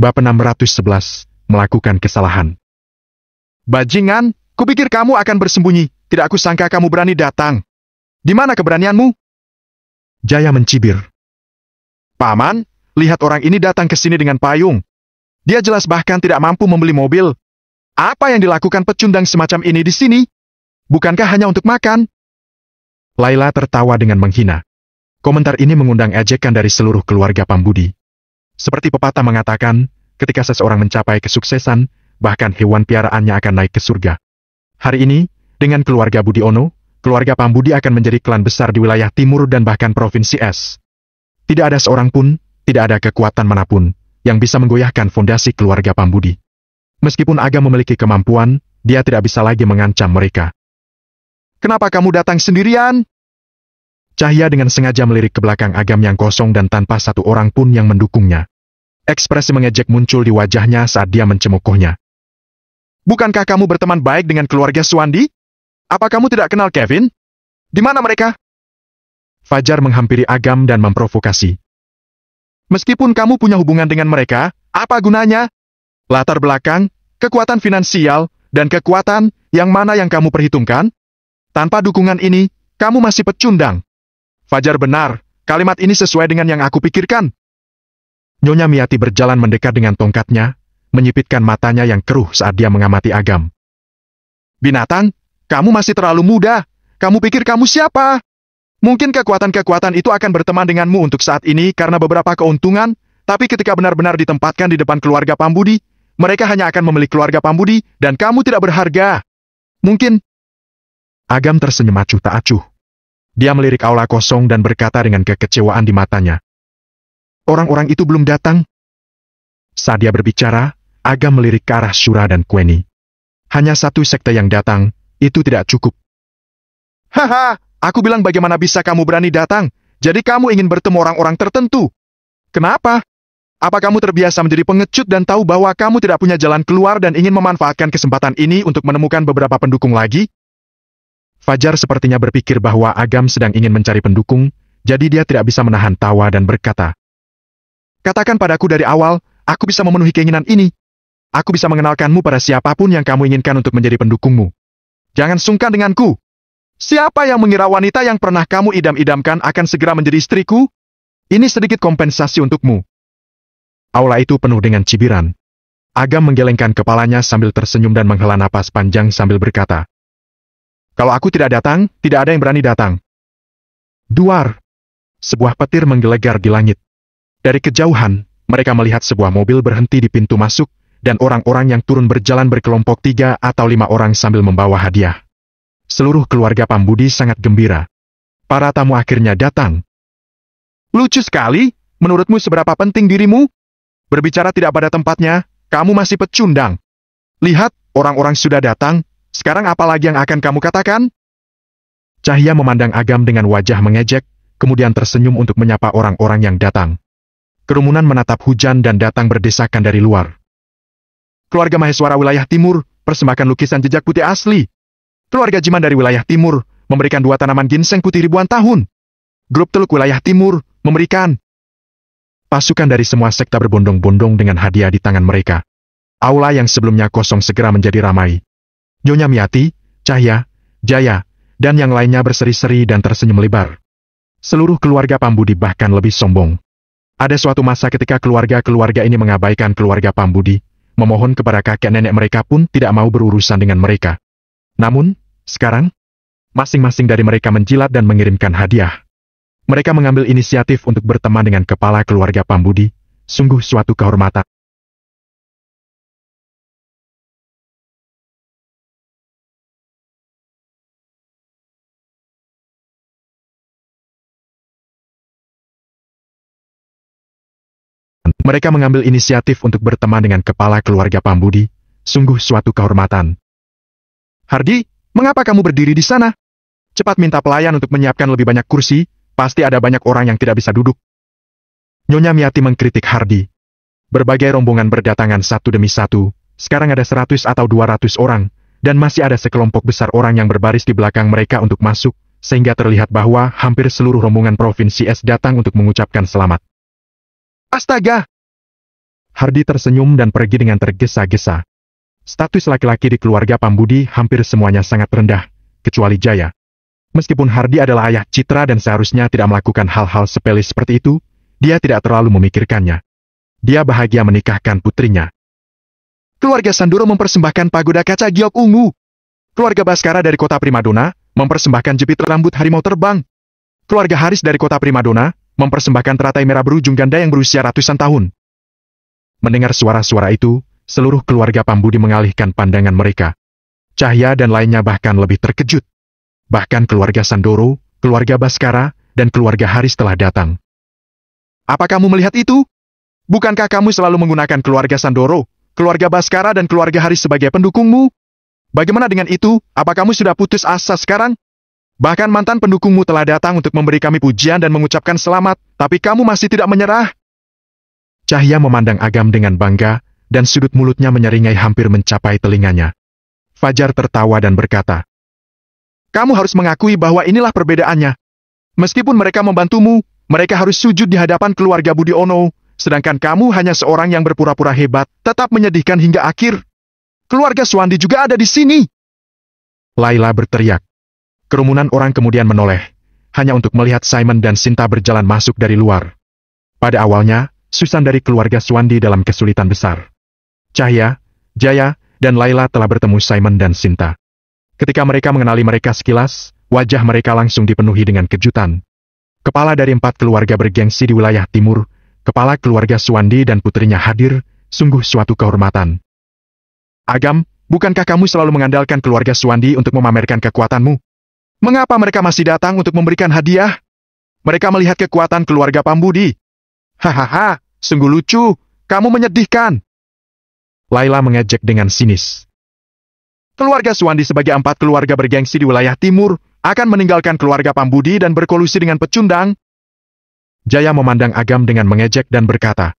bab 611, melakukan kesalahan. Bajingan, kupikir kamu akan bersembunyi, tidak aku sangka kamu berani datang. Di mana keberanianmu? Jaya mencibir. Paman, lihat orang ini datang ke sini dengan payung. Dia jelas bahkan tidak mampu membeli mobil. Apa yang dilakukan pecundang semacam ini di sini? Bukankah hanya untuk makan? Laila tertawa dengan menghina. Komentar ini mengundang ejekan dari seluruh keluarga Pambudi. Seperti pepatah mengatakan, ketika seseorang mencapai kesuksesan, bahkan hewan piaraannya akan naik ke surga. Hari ini, dengan keluarga Budi Ono, keluarga Pambudi akan menjadi klan besar di wilayah timur dan bahkan provinsi S. Tidak ada seorang pun, tidak ada kekuatan manapun, yang bisa menggoyahkan fondasi keluarga Pambudi. Meskipun Agam memiliki kemampuan, dia tidak bisa lagi mengancam mereka. Kenapa kamu datang sendirian? Cahya dengan sengaja melirik ke belakang agam yang kosong dan tanpa satu orang pun yang mendukungnya. Ekspresi mengejek muncul di wajahnya saat dia mencemukuhnya. Bukankah kamu berteman baik dengan keluarga Suwandi? Apa kamu tidak kenal Kevin? Di mana mereka? Fajar menghampiri Agam dan memprovokasi. Meskipun kamu punya hubungan dengan mereka, apa gunanya? Latar belakang, kekuatan finansial, dan kekuatan, yang mana yang kamu perhitungkan? Tanpa dukungan ini, kamu masih pecundang. Fajar benar, kalimat ini sesuai dengan yang aku pikirkan. Nyonya Miati berjalan mendekat dengan tongkatnya, menyipitkan matanya yang keruh saat dia mengamati Agam. Binatang, kamu masih terlalu muda. Kamu pikir kamu siapa? Mungkin kekuatan-kekuatan itu akan berteman denganmu untuk saat ini karena beberapa keuntungan, tapi ketika benar-benar ditempatkan di depan keluarga Pambudi, mereka hanya akan memilih keluarga Pambudi dan kamu tidak berharga. Mungkin. Agam tersenyum acuh tak acuh. Dia melirik aula kosong dan berkata dengan kekecewaan di matanya. Orang-orang itu belum datang. Saat dia berbicara, Agam melirik ke arah Shura dan Kweni. Hanya satu sekte yang datang, itu tidak cukup. Haha, aku bilang bagaimana bisa kamu berani datang, jadi kamu ingin bertemu orang-orang tertentu. Kenapa? Apa kamu terbiasa menjadi pengecut dan tahu bahwa kamu tidak punya jalan keluar dan ingin memanfaatkan kesempatan ini untuk menemukan beberapa pendukung lagi? Fajar sepertinya berpikir bahwa Agam sedang ingin mencari pendukung, jadi dia tidak bisa menahan tawa dan berkata, Katakan padaku dari awal, aku bisa memenuhi keinginan ini. Aku bisa mengenalkanmu pada siapapun yang kamu inginkan untuk menjadi pendukungmu. Jangan sungkan denganku. Siapa yang mengira wanita yang pernah kamu idam-idamkan akan segera menjadi istriku? Ini sedikit kompensasi untukmu. Aula itu penuh dengan cibiran. Agam menggelengkan kepalanya sambil tersenyum dan menghela napas panjang sambil berkata, Kalau aku tidak datang, tidak ada yang berani datang. Duar! Sebuah petir menggelegar di langit. Dari kejauhan, mereka melihat sebuah mobil berhenti di pintu masuk, dan orang-orang yang turun berjalan berkelompok tiga atau lima orang sambil membawa hadiah. Seluruh keluarga Pambudi sangat gembira. Para tamu akhirnya datang. Lucu sekali, menurutmu seberapa penting dirimu? Berbicara tidak pada tempatnya, kamu masih pecundang. Lihat, orang-orang sudah datang, sekarang apa lagi yang akan kamu katakan? Cahya memandang Agam dengan wajah mengejek, kemudian tersenyum untuk menyapa orang-orang yang datang kerumunan menatap hujan dan datang berdesakan dari luar. Keluarga Maheswara wilayah timur, persembahkan lukisan jejak putih asli. Keluarga Jiman dari wilayah timur, memberikan dua tanaman ginseng putih ribuan tahun. Grup Teluk wilayah timur, memberikan pasukan dari semua sekta berbondong-bondong dengan hadiah di tangan mereka. Aula yang sebelumnya kosong segera menjadi ramai. Nyonya Miati, Cahya, Jaya, dan yang lainnya berseri-seri dan tersenyum lebar. Seluruh keluarga Pambudi bahkan lebih sombong. Ada suatu masa ketika keluarga-keluarga ini mengabaikan keluarga Pambudi, memohon kepada kakek nenek mereka pun tidak mau berurusan dengan mereka. Namun, sekarang, masing-masing dari mereka menjilat dan mengirimkan hadiah. Mereka mengambil inisiatif untuk berteman dengan kepala keluarga Pambudi, sungguh suatu kehormatan. Mereka mengambil inisiatif untuk berteman dengan kepala keluarga Pambudi, sungguh suatu kehormatan. Hardi, mengapa kamu berdiri di sana? Cepat minta pelayan untuk menyiapkan lebih banyak kursi, pasti ada banyak orang yang tidak bisa duduk. Nyonya Miati mengkritik Hardi. Berbagai rombongan berdatangan satu demi satu, sekarang ada 100 atau 200 orang, dan masih ada sekelompok besar orang yang berbaris di belakang mereka untuk masuk, sehingga terlihat bahwa hampir seluruh rombongan provinsi S datang untuk mengucapkan selamat. Astaga, Hardi tersenyum dan pergi dengan tergesa-gesa. Status laki-laki di keluarga Pambudi hampir semuanya sangat rendah, kecuali Jaya. Meskipun Hardi adalah ayah Citra dan seharusnya tidak melakukan hal-hal sepele seperti itu, dia tidak terlalu memikirkannya. Dia bahagia menikahkan putrinya. Keluarga Sanduro mempersembahkan pagoda kaca giok ungu. Keluarga Baskara dari kota Primadona mempersembahkan jepit rambut harimau terbang. Keluarga Haris dari kota Primadona mempersembahkan teratai merah berujung ganda yang berusia ratusan tahun. Mendengar suara-suara itu, seluruh keluarga Pambudi mengalihkan pandangan mereka. Cahya dan lainnya bahkan lebih terkejut. Bahkan keluarga Sandoro, keluarga Baskara, dan keluarga Haris telah datang. Apa kamu melihat itu? Bukankah kamu selalu menggunakan keluarga Sandoro, keluarga Baskara dan keluarga Haris sebagai pendukungmu? Bagaimana dengan itu? Apa kamu sudah putus asa sekarang? Bahkan mantan pendukungmu telah datang untuk memberi kami pujian dan mengucapkan selamat, tapi kamu masih tidak menyerah. Cahya memandang Agam dengan bangga, dan sudut mulutnya menyeringai hampir mencapai telinganya. Fajar tertawa dan berkata, Kamu harus mengakui bahwa inilah perbedaannya. Meskipun mereka membantumu, mereka harus sujud di hadapan keluarga Budi Ono, sedangkan kamu hanya seorang yang berpura-pura hebat, tetap menyedihkan hingga akhir. Keluarga Suwandi juga ada di sini. Laila berteriak. Kerumunan orang kemudian menoleh, hanya untuk melihat Simon dan Sinta berjalan masuk dari luar. Pada awalnya, Susan dari keluarga Suwandi dalam kesulitan besar. Cahya, Jaya, dan Laila telah bertemu Simon dan Sinta. Ketika mereka mengenali mereka sekilas, wajah mereka langsung dipenuhi dengan kejutan. Kepala dari empat keluarga bergengsi di wilayah timur, kepala keluarga Suwandi dan putrinya hadir, sungguh suatu kehormatan. Agam, bukankah kamu selalu mengandalkan keluarga Suwandi untuk memamerkan kekuatanmu? Mengapa mereka masih datang untuk memberikan hadiah? Mereka melihat kekuatan keluarga Pambudi, Hahaha, sungguh lucu. Kamu menyedihkan. Laila mengejek dengan sinis. Keluarga Suwandi sebagai empat keluarga bergengsi di wilayah timur akan meninggalkan keluarga Pambudi dan berkolusi dengan pecundang. Jaya memandang Agam dengan mengejek dan berkata,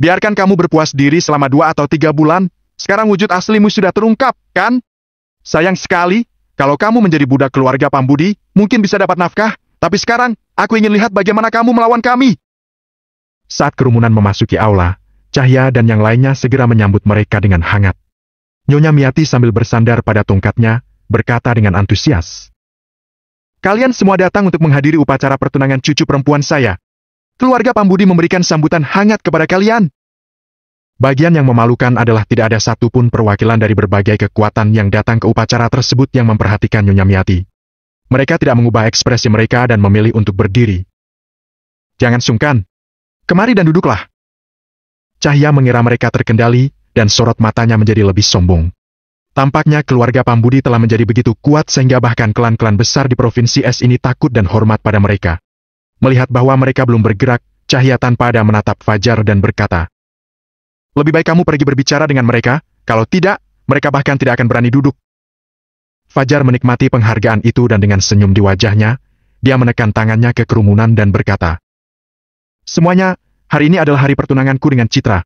Biarkan kamu berpuas diri selama dua atau tiga bulan, sekarang wujud aslimu sudah terungkap, kan? Sayang sekali, kalau kamu menjadi budak keluarga Pambudi, mungkin bisa dapat nafkah, tapi sekarang, aku ingin lihat bagaimana kamu melawan kami. Saat kerumunan memasuki aula, Cahya dan yang lainnya segera menyambut mereka dengan hangat. Nyonya Miati sambil bersandar pada tongkatnya, berkata dengan antusias. Kalian semua datang untuk menghadiri upacara pertunangan cucu perempuan saya. Keluarga Pambudi memberikan sambutan hangat kepada kalian. Bagian yang memalukan adalah tidak ada satupun perwakilan dari berbagai kekuatan yang datang ke upacara tersebut yang memperhatikan Nyonya Miati. Mereka tidak mengubah ekspresi mereka dan memilih untuk berdiri. Jangan sungkan, Kemari dan duduklah. Cahya mengira mereka terkendali, dan sorot matanya menjadi lebih sombong. Tampaknya keluarga Pambudi telah menjadi begitu kuat sehingga bahkan klan-klan besar di Provinsi S ini takut dan hormat pada mereka. Melihat bahwa mereka belum bergerak, Cahya tanpa ada menatap Fajar dan berkata, Lebih baik kamu pergi berbicara dengan mereka, kalau tidak, mereka bahkan tidak akan berani duduk. Fajar menikmati penghargaan itu dan dengan senyum di wajahnya, dia menekan tangannya ke kerumunan dan berkata, Semuanya, hari ini adalah hari pertunanganku dengan Citra.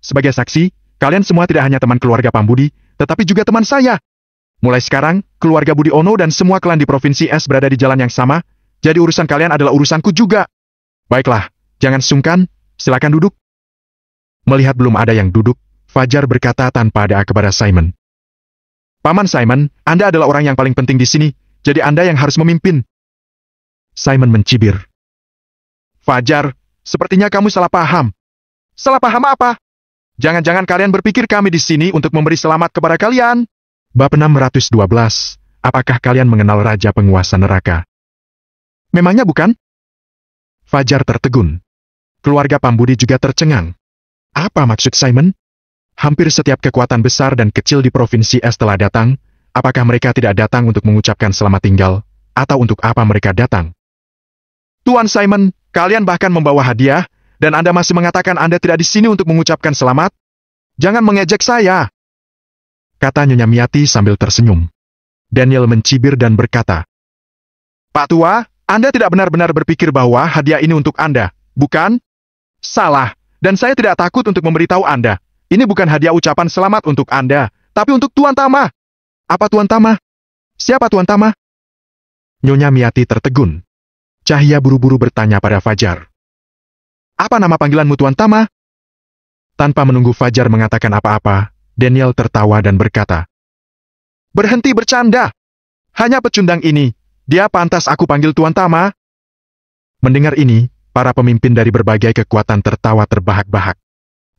Sebagai saksi, kalian semua tidak hanya teman keluarga Pambudi, tetapi juga teman saya. Mulai sekarang, keluarga Budi Ono dan semua klan di Provinsi S berada di jalan yang sama, jadi urusan kalian adalah urusanku juga. Baiklah, jangan sungkan, silakan duduk. Melihat belum ada yang duduk, Fajar berkata tanpa ada kepada Simon. Paman Simon, Anda adalah orang yang paling penting di sini, jadi Anda yang harus memimpin. Simon mencibir. Fajar, Sepertinya kamu salah paham. Salah paham apa? Jangan-jangan kalian berpikir kami di sini untuk memberi selamat kepada kalian. Bab 612. Apakah kalian mengenal Raja Penguasa Neraka? Memangnya bukan? Fajar tertegun. Keluarga Pambudi juga tercengang. Apa maksud Simon? Hampir setiap kekuatan besar dan kecil di Provinsi Es telah datang, apakah mereka tidak datang untuk mengucapkan selamat tinggal, atau untuk apa mereka datang? Tuan Simon, Kalian bahkan membawa hadiah, dan Anda masih mengatakan Anda tidak di sini untuk mengucapkan selamat? Jangan mengejek saya! Kata Nyonya Miati sambil tersenyum. Daniel mencibir dan berkata, Pak Tua, Anda tidak benar-benar berpikir bahwa hadiah ini untuk Anda, bukan? Salah, dan saya tidak takut untuk memberitahu Anda. Ini bukan hadiah ucapan selamat untuk Anda, tapi untuk Tuan Tama. Apa Tuan Tama? Siapa Tuan Tama? Nyonya Miati tertegun. Cahya buru-buru bertanya pada Fajar. Apa nama panggilanmu Tuan Tama? Tanpa menunggu Fajar mengatakan apa-apa, Daniel tertawa dan berkata, Berhenti bercanda! Hanya pecundang ini, dia pantas aku panggil Tuan Tama. Mendengar ini, para pemimpin dari berbagai kekuatan tertawa terbahak-bahak.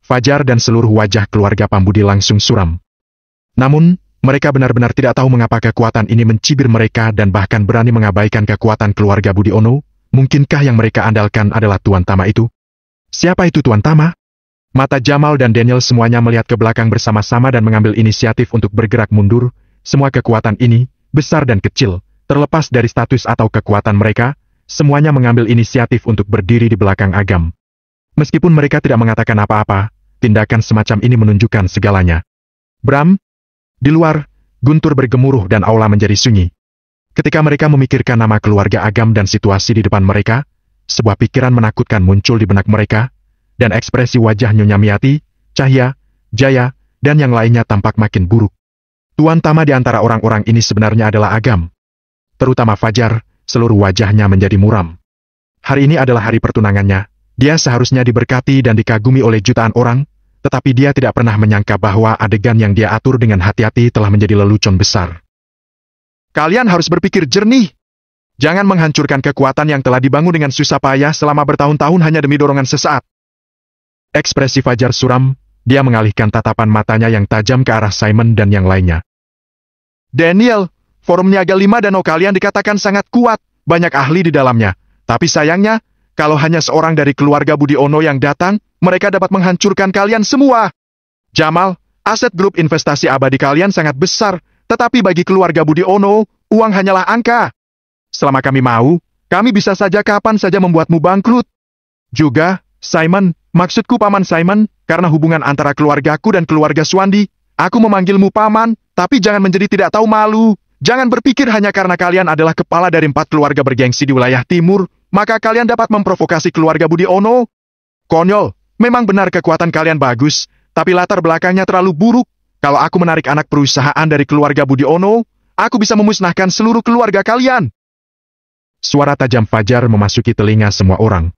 Fajar dan seluruh wajah keluarga Pambudi langsung suram. Namun, mereka benar-benar tidak tahu mengapa kekuatan ini mencibir mereka dan bahkan berani mengabaikan kekuatan keluarga Budi Ono. Mungkinkah yang mereka andalkan adalah Tuan Tama itu? Siapa itu Tuan Tama? Mata Jamal dan Daniel semuanya melihat ke belakang bersama-sama dan mengambil inisiatif untuk bergerak mundur. Semua kekuatan ini, besar dan kecil, terlepas dari status atau kekuatan mereka, semuanya mengambil inisiatif untuk berdiri di belakang agam. Meskipun mereka tidak mengatakan apa-apa, tindakan semacam ini menunjukkan segalanya. Bram, di luar, guntur bergemuruh dan aula menjadi sunyi. Ketika mereka memikirkan nama keluarga Agam dan situasi di depan mereka, sebuah pikiran menakutkan muncul di benak mereka, dan ekspresi wajah Nyonya Miati, Cahya, Jaya, dan yang lainnya tampak makin buruk. Tuan Tama di antara orang-orang ini sebenarnya adalah Agam. Terutama Fajar, seluruh wajahnya menjadi muram. Hari ini adalah hari pertunangannya. Dia seharusnya diberkati dan dikagumi oleh jutaan orang, tetapi dia tidak pernah menyangka bahwa adegan yang dia atur dengan hati-hati telah menjadi lelucon besar. Kalian harus berpikir jernih. Jangan menghancurkan kekuatan yang telah dibangun dengan susah payah selama bertahun-tahun hanya demi dorongan sesaat. Ekspresi Fajar suram, dia mengalihkan tatapan matanya yang tajam ke arah Simon dan yang lainnya. Daniel, forum niaga lima danau kalian dikatakan sangat kuat, banyak ahli di dalamnya. Tapi sayangnya, kalau hanya seorang dari keluarga Budi Ono yang datang, mereka dapat menghancurkan kalian semua. Jamal, aset grup investasi abadi kalian sangat besar, tetapi bagi keluarga Budi Ono, uang hanyalah angka. Selama kami mau, kami bisa saja kapan saja membuatmu bangkrut. Juga, Simon, maksudku Paman Simon, karena hubungan antara keluargaku dan keluarga Suwandi, aku memanggilmu Paman, tapi jangan menjadi tidak tahu malu. Jangan berpikir hanya karena kalian adalah kepala dari empat keluarga bergengsi di wilayah timur, maka kalian dapat memprovokasi keluarga Budi Ono. Konyol, Memang benar kekuatan kalian bagus, tapi latar belakangnya terlalu buruk. Kalau aku menarik anak perusahaan dari keluarga Budi Ono, aku bisa memusnahkan seluruh keluarga kalian. Suara tajam Fajar memasuki telinga semua orang.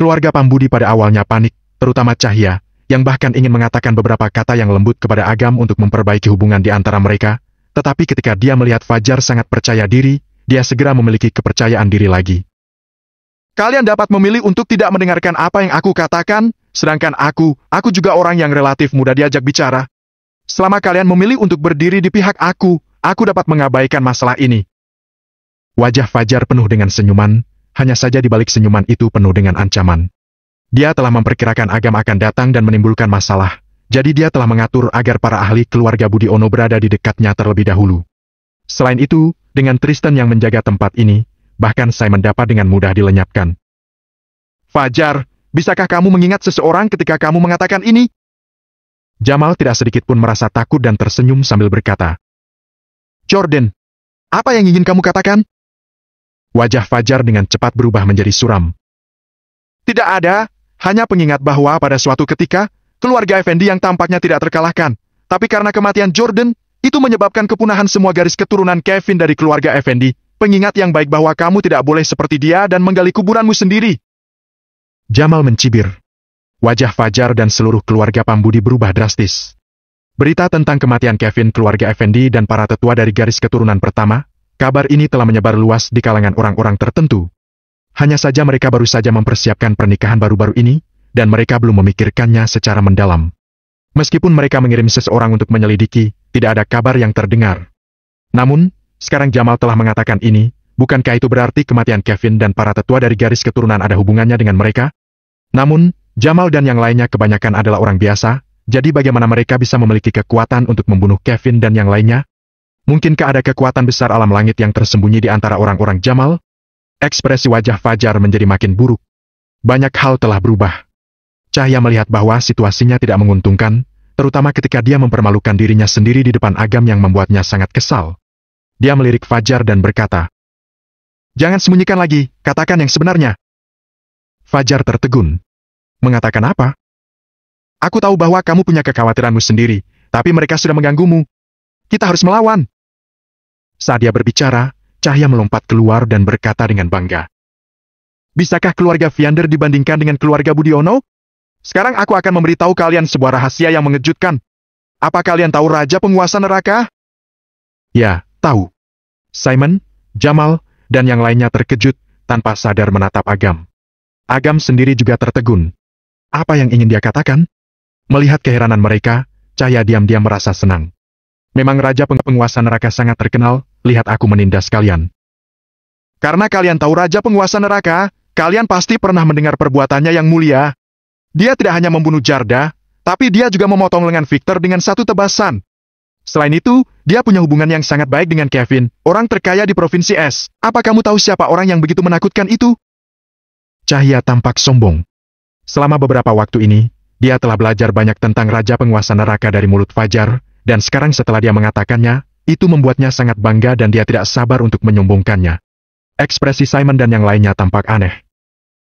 Keluarga Pambudi pada awalnya panik, terutama Cahya, yang bahkan ingin mengatakan beberapa kata yang lembut kepada Agam untuk memperbaiki hubungan di antara mereka, tetapi ketika dia melihat Fajar sangat percaya diri, dia segera memiliki kepercayaan diri lagi. Kalian dapat memilih untuk tidak mendengarkan apa yang aku katakan, Sedangkan aku, aku juga orang yang relatif mudah diajak bicara. Selama kalian memilih untuk berdiri di pihak aku, aku dapat mengabaikan masalah ini. Wajah Fajar penuh dengan senyuman, hanya saja di balik senyuman itu penuh dengan ancaman. Dia telah memperkirakan Agam akan datang dan menimbulkan masalah, jadi dia telah mengatur agar para ahli keluarga Budi Ono berada di dekatnya terlebih dahulu. Selain itu, dengan Tristan yang menjaga tempat ini, bahkan saya mendapat dengan mudah dilenyapkan. Fajar, Bisakah kamu mengingat seseorang ketika kamu mengatakan ini? Jamal tidak sedikit pun merasa takut dan tersenyum sambil berkata, Jordan, apa yang ingin kamu katakan? Wajah Fajar dengan cepat berubah menjadi suram. Tidak ada, hanya pengingat bahwa pada suatu ketika, keluarga Effendi yang tampaknya tidak terkalahkan. Tapi karena kematian Jordan, itu menyebabkan kepunahan semua garis keturunan Kevin dari keluarga Effendi. Pengingat yang baik bahwa kamu tidak boleh seperti dia dan menggali kuburanmu sendiri. Jamal mencibir. Wajah Fajar dan seluruh keluarga Pambudi berubah drastis. Berita tentang kematian Kevin keluarga Effendi dan para tetua dari garis keturunan pertama, kabar ini telah menyebar luas di kalangan orang-orang tertentu. Hanya saja mereka baru saja mempersiapkan pernikahan baru-baru ini, dan mereka belum memikirkannya secara mendalam. Meskipun mereka mengirim seseorang untuk menyelidiki, tidak ada kabar yang terdengar. Namun, sekarang Jamal telah mengatakan ini, bukankah itu berarti kematian Kevin dan para tetua dari garis keturunan ada hubungannya dengan mereka? Namun, Jamal dan yang lainnya kebanyakan adalah orang biasa, jadi bagaimana mereka bisa memiliki kekuatan untuk membunuh Kevin dan yang lainnya? Mungkinkah ada kekuatan besar alam langit yang tersembunyi di antara orang-orang Jamal? Ekspresi wajah Fajar menjadi makin buruk. Banyak hal telah berubah. Cahya melihat bahwa situasinya tidak menguntungkan, terutama ketika dia mempermalukan dirinya sendiri di depan Agam yang membuatnya sangat kesal. Dia melirik Fajar dan berkata, Jangan sembunyikan lagi, katakan yang sebenarnya. Fajar tertegun. Mengatakan apa? Aku tahu bahwa kamu punya kekhawatiranmu sendiri, tapi mereka sudah mengganggumu. Kita harus melawan. Saat dia berbicara, cahaya melompat keluar dan berkata dengan bangga. Bisakah keluarga Viander dibandingkan dengan keluarga Budiono? Sekarang aku akan memberitahu kalian sebuah rahasia yang mengejutkan. Apa kalian tahu Raja Penguasa Neraka? Ya, tahu. Simon, Jamal, dan yang lainnya terkejut tanpa sadar menatap Agam. Agam sendiri juga tertegun. Apa yang ingin dia katakan? Melihat keheranan mereka, Cahya diam-diam merasa senang. Memang Raja Peng Penguasa Neraka sangat terkenal, lihat aku menindas kalian. Karena kalian tahu Raja Penguasa Neraka, kalian pasti pernah mendengar perbuatannya yang mulia. Dia tidak hanya membunuh Jarda, tapi dia juga memotong lengan Victor dengan satu tebasan. Selain itu, dia punya hubungan yang sangat baik dengan Kevin, orang terkaya di Provinsi S. Apa kamu tahu siapa orang yang begitu menakutkan itu? Cahya tampak sombong. Selama beberapa waktu ini, dia telah belajar banyak tentang Raja Penguasa Neraka dari mulut Fajar, dan sekarang setelah dia mengatakannya, itu membuatnya sangat bangga dan dia tidak sabar untuk menyombongkannya. Ekspresi Simon dan yang lainnya tampak aneh.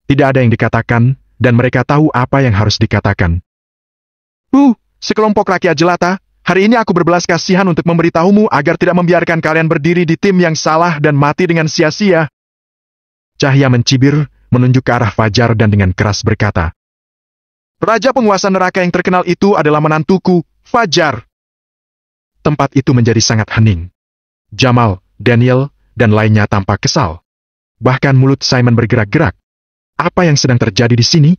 Tidak ada yang dikatakan, dan mereka tahu apa yang harus dikatakan. Uh, sekelompok rakyat jelata, hari ini aku berbelas kasihan untuk memberitahumu agar tidak membiarkan kalian berdiri di tim yang salah dan mati dengan sia-sia. Cahya mencibir, menunjuk ke arah Fajar dan dengan keras berkata, Raja penguasa neraka yang terkenal itu adalah menantuku, Fajar. Tempat itu menjadi sangat hening. Jamal, Daniel, dan lainnya tampak kesal. Bahkan mulut Simon bergerak-gerak. Apa yang sedang terjadi di sini?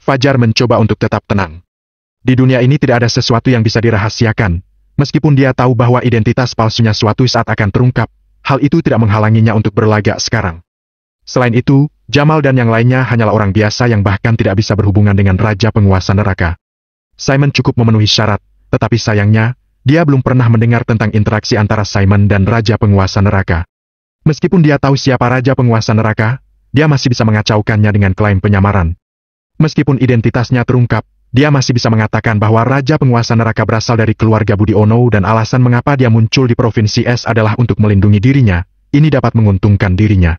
Fajar mencoba untuk tetap tenang. Di dunia ini tidak ada sesuatu yang bisa dirahasiakan. Meskipun dia tahu bahwa identitas palsunya suatu saat akan terungkap, hal itu tidak menghalanginya untuk berlagak sekarang. Selain itu, Jamal dan yang lainnya hanyalah orang biasa yang bahkan tidak bisa berhubungan dengan Raja Penguasa Neraka. Simon cukup memenuhi syarat, tetapi sayangnya, dia belum pernah mendengar tentang interaksi antara Simon dan Raja Penguasa Neraka. Meskipun dia tahu siapa Raja Penguasa Neraka, dia masih bisa mengacaukannya dengan klaim penyamaran. Meskipun identitasnya terungkap, dia masih bisa mengatakan bahwa Raja Penguasa Neraka berasal dari keluarga Budi Ono dan alasan mengapa dia muncul di Provinsi S adalah untuk melindungi dirinya, ini dapat menguntungkan dirinya.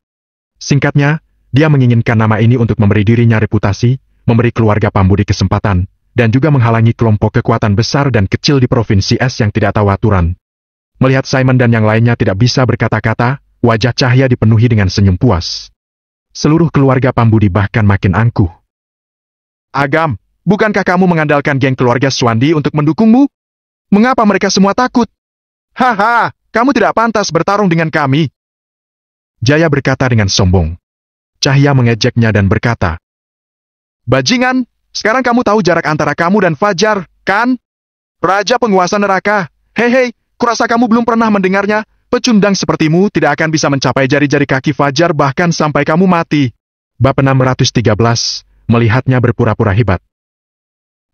Singkatnya, dia menginginkan nama ini untuk memberi dirinya reputasi, memberi keluarga Pambudi kesempatan, dan juga menghalangi kelompok kekuatan besar dan kecil di Provinsi S yang tidak tahu aturan. Melihat Simon dan yang lainnya tidak bisa berkata-kata, wajah Cahya dipenuhi dengan senyum puas. Seluruh keluarga Pambudi bahkan makin angkuh. Agam, bukankah kamu mengandalkan geng keluarga Swandi untuk mendukungmu? Mengapa mereka semua takut? Haha, kamu tidak pantas bertarung dengan kami. Jaya berkata dengan sombong. Cahya mengejeknya dan berkata, Bajingan, sekarang kamu tahu jarak antara kamu dan Fajar, kan? Raja penguasa neraka, hei-hei, kurasa kamu belum pernah mendengarnya, pecundang sepertimu tidak akan bisa mencapai jari-jari kaki Fajar bahkan sampai kamu mati. Bab 613, melihatnya berpura-pura hebat.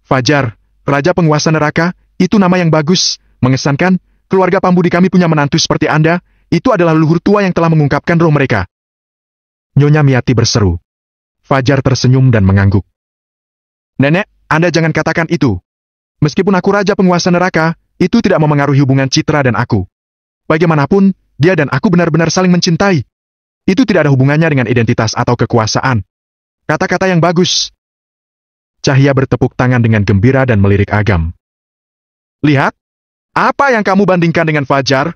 Fajar, Raja Penguasa Neraka, itu nama yang bagus, mengesankan, keluarga pambudi kami punya menantu seperti Anda, itu adalah leluhur tua yang telah mengungkapkan roh mereka. Nyonya Miati berseru. Fajar tersenyum dan mengangguk. Nenek, Anda jangan katakan itu. Meskipun aku raja penguasa neraka, itu tidak memengaruhi hubungan Citra dan aku. Bagaimanapun, dia dan aku benar-benar saling mencintai. Itu tidak ada hubungannya dengan identitas atau kekuasaan. Kata-kata yang bagus. Cahya bertepuk tangan dengan gembira dan melirik Agam. Lihat, apa yang kamu bandingkan dengan Fajar?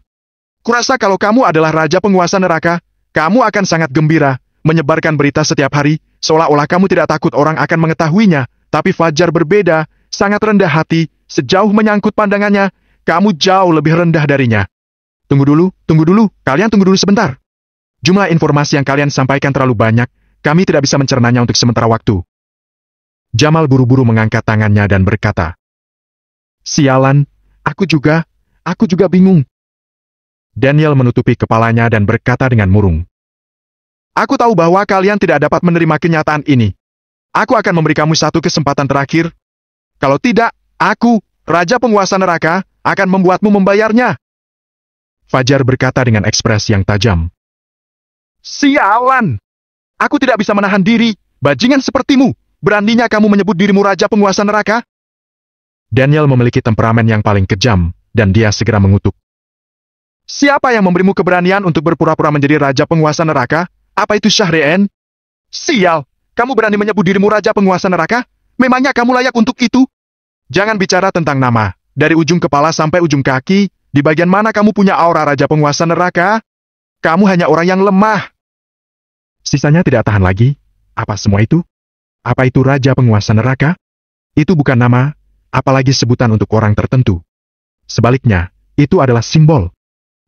Kurasa kalau kamu adalah raja penguasa neraka, kamu akan sangat gembira, menyebarkan berita setiap hari, seolah-olah kamu tidak takut orang akan mengetahuinya, tapi Fajar berbeda, sangat rendah hati, sejauh menyangkut pandangannya, kamu jauh lebih rendah darinya. Tunggu dulu, tunggu dulu, kalian tunggu dulu sebentar. Jumlah informasi yang kalian sampaikan terlalu banyak, kami tidak bisa mencernanya untuk sementara waktu. Jamal buru-buru mengangkat tangannya dan berkata, Sialan, aku juga, aku juga bingung. Daniel menutupi kepalanya dan berkata dengan murung, Aku tahu bahwa kalian tidak dapat menerima kenyataan ini. Aku akan memberi kamu satu kesempatan terakhir. Kalau tidak, aku, Raja Penguasa Neraka, akan membuatmu membayarnya. Fajar berkata dengan ekspresi yang tajam. Sialan! Aku tidak bisa menahan diri, bajingan sepertimu. Beraninya kamu menyebut dirimu Raja Penguasa Neraka? Daniel memiliki temperamen yang paling kejam, dan dia segera mengutuk. Siapa yang memberimu keberanian untuk berpura-pura menjadi Raja Penguasa Neraka? Apa itu Syahrien? Sial, kamu berani menyebut dirimu raja penguasa neraka? Memangnya kamu layak untuk itu? Jangan bicara tentang nama. Dari ujung kepala sampai ujung kaki, di bagian mana kamu punya aura raja penguasa neraka? Kamu hanya orang yang lemah. Sisanya tidak tahan lagi. Apa semua itu? Apa itu raja penguasa neraka? Itu bukan nama, apalagi sebutan untuk orang tertentu. Sebaliknya, itu adalah simbol.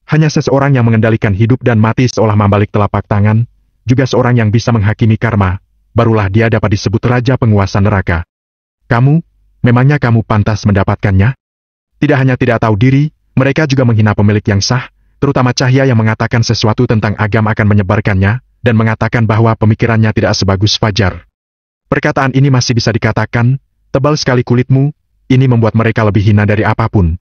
Hanya seseorang yang mengendalikan hidup dan mati seolah membalik telapak tangan, juga seorang yang bisa menghakimi karma, barulah dia dapat disebut Raja Penguasa Neraka. Kamu, memangnya kamu pantas mendapatkannya? Tidak hanya tidak tahu diri, mereka juga menghina pemilik yang sah, terutama cahaya yang mengatakan sesuatu tentang agam akan menyebarkannya, dan mengatakan bahwa pemikirannya tidak sebagus Fajar. Perkataan ini masih bisa dikatakan, tebal sekali kulitmu, ini membuat mereka lebih hina dari apapun.